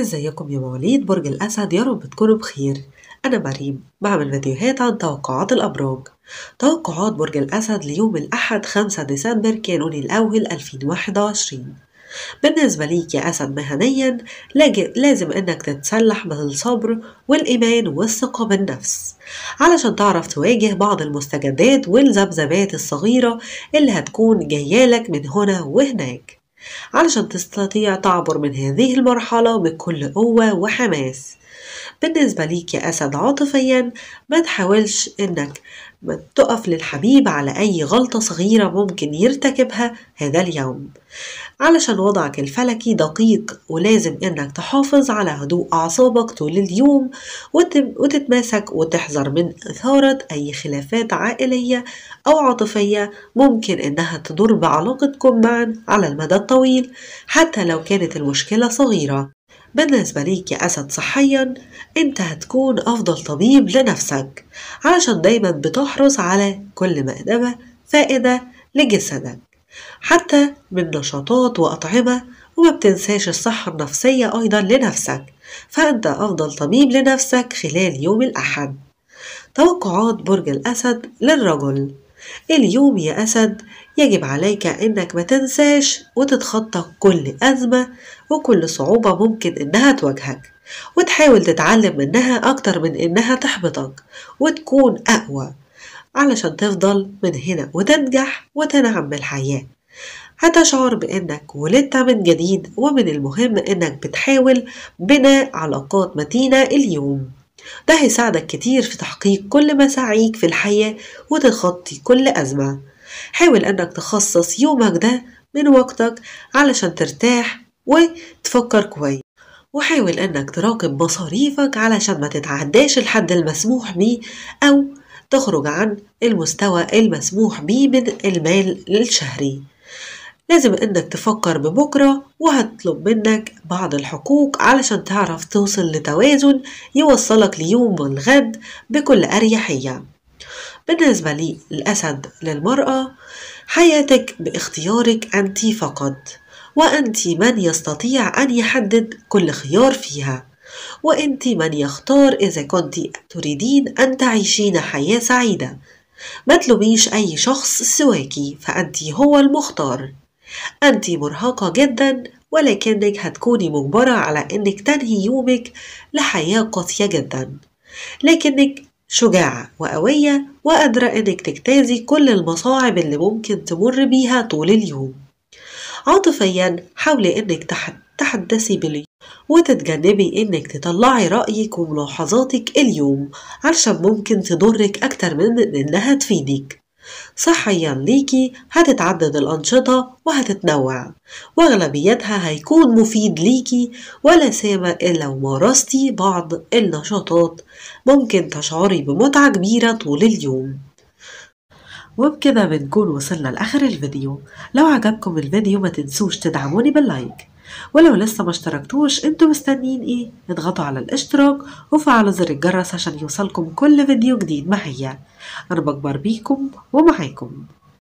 ازيكم يا مواليد برج الأسد يا رب تكونوا بخير أنا مريم بعمل فيديوهات عن توقعات الأبراج توقعات برج الأسد ليوم الأحد 5 ديسمبر كانون الأول 2021 بالنسبة ليك يا أسد مهنيا لازم إنك تتسلح من الصبر والإيمان والثقة بالنفس علشان تعرف تواجه بعض المستجدات والذبذبات الصغيرة اللي هتكون لك من هنا وهناك علشان تستطيع تعبر من هذه المرحلة بكل قوة وحماس بالنسبة ليك يا أسد عاطفيا ما تحاولش إنك ما تقف للحبيب على أي غلطة صغيرة ممكن يرتكبها هذا اليوم علشان وضعك الفلكي دقيق ولازم إنك تحافظ على هدوء أعصابك طول اليوم وتتماسك وتحذر من إثارة أي خلافات عائلية أو عاطفية ممكن إنها تضر بعلاقتكم معا على المدى الطويل حتى لو كانت المشكلة صغيرة بالنسبة ليك يا أسد صحيا أنت هتكون أفضل طبيب لنفسك علشان دايما بتحرص على كل مأدبة فائدة لجسدك حتى من نشاطات وأطعمة وما بتنساش الصحة النفسية أيضا لنفسك فأنت أفضل طبيب لنفسك خلال يوم الأحد توقعات برج الأسد للرجل اليوم يا أسد يجب عليك إنك ما تنساش وتتخطى كل أزمة وكل صعوبة ممكن إنها تواجهك وتحاول تتعلم منها أكتر من إنها تحبطك وتكون أقوى علشان تفضل من هنا وتنجح وتنعم بالحياة هتشعر بأنك ولدت من جديد ومن المهم أنك بتحاول بناء علاقات متينة اليوم ده هيساعدك كتير في تحقيق كل مساعيك في الحياة وتخطي كل أزمة حاول أنك تخصص يومك ده من وقتك علشان ترتاح وتفكر كويس وحاول أنك تراقب مصاريفك علشان ما تتعداش الحد المسموح بيه أو تخرج عن المستوى المسموح بيه من المال الشهري لازم إنك تفكر ببكرة وهتطلب منك بعض الحقوق علشان تعرف توصل لتوازن يوصلك ليوم الغد بكل أريحية بالنسبة للأسد للمرأة حياتك باختيارك أنت فقط وأنت من يستطيع أن يحدد كل خيار فيها وأنت من يختار إذا كنت تريدين أن تعيشين حياة سعيدة ما تلوميش أي شخص سواكي فأنت هو المختار أنت مرهقة جدا ولكنك هتكوني مجبرة على أنك تنهي يومك لحياة قاسية جدا لكنك شجاعة وقوية وقادرة أنك تجتازي كل المصاعب اللي ممكن تمر بيها طول اليوم عاطفيا حاولي أنك تحدثي باليوم وتتجنبي إنك تطلعي رأيك وملاحظاتك اليوم علشان ممكن تضرك أكتر من إنها تفيدك صحيا ليكي هتتعدد الأنشطة وهتتنوع وأغلبيتها هيكون مفيد ليكي ولا سيما إلا ومارستي بعض النشاطات ممكن تشعري بمتعة كبيرة طول اليوم وبكده بنكون وصلنا لآخر الفيديو لو عجبكم الفيديو ما تنسوش تدعموني باللايك ولو لسه ما اشتركتوش انتوا مستنيين ايه اضغطوا على الاشتراك وفعلوا زر الجرس عشان يوصلكم كل فيديو جديد معايا انا بكبر بيكم ومعاكم